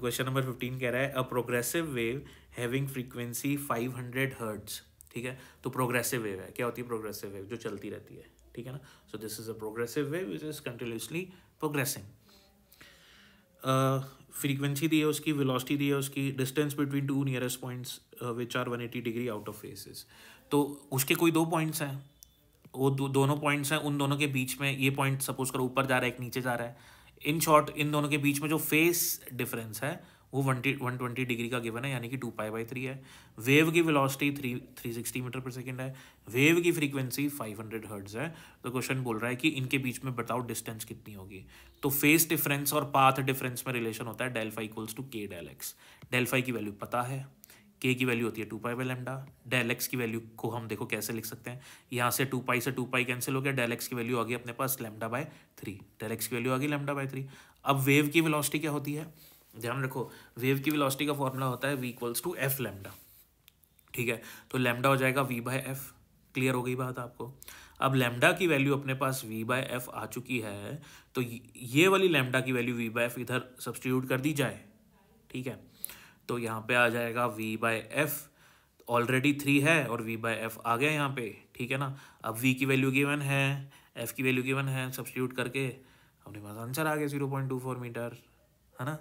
question number fifteen कह रहा है a progressive wave having frequency five hundred hertz ठीक है तो प्रोग्रेसिव वेव है क्या होती है प्रोग्रेसिव वेव जो चलती रहती है ठीक है ना so this is a progressive wave is is continuously progressing frequency दी है उसकी वेलोसिटी दी है उसकी distance between two nearest points which are one eighty degree out of phases तो उसके कोई दो पॉइंट्स हैं वो दो, दोनों पॉइंट्स हैं उन दोनों के बीच में ये पॉइंट सपोज करो ऊपर जा रहा है एक नीचे जा रहा है इन शॉर्ट इन दोनों के बीच में जो फेस डिफरेंस है वो वन ट्वेंटी डिग्री का गिवन है यानी कि टू पाई बाई थ्री है वेव की velocity three three sixty metre per second है वेव की फ्रीक्वेंसी फाइव हंड्रेड हर्ट्स है तो क्वेश्चन बोल रहा है कि इनके बीच में बताओ डिस्टेंस कितनी होगी तो फेस डिफरेंस और पाथ डिफरेंस में रिलेशन होता है del phi equals to K del X del phi की वैल्यू पता है के की वैल्यू होती है two pi by lambda del X की वैल्यू को हम देखो कैसे लिख सकते हैं यहाँ से टू पाई से टू पाई कैंसिल हो गया डेल एक्स की वैल्यू आ गई अपने पास lambda by three del X की वैल्यू आ गई लैम्डा बाय थ्री अब वेव की वेलोसिटी क्या होती है ध्यान रखो वेव की वेलोसिटी का फॉर्मूला होता है V equals to F lambda ठीक है तो लेमडा हो जाएगा वी बाय एफ क्लियर हो गई बात आपको अब लेमडा की वैल्यू अपने पास वी बाय एफ आ चुकी है तो ये वाली लेमडा की वैल्यू वी बाय एफ इधर सब्सटीट्यूट कर दी जाए ठीक है तो यहाँ पे आ जाएगा V by F already three है और वी बाय एफ आ गया यहाँ पे ठीक है ना अब वी की वैल्यू गिवन है एफ की वैल्यू गिवन है सब्सटीट्यूट करके अपने पास आंसर आ गया zero point two four metre है ना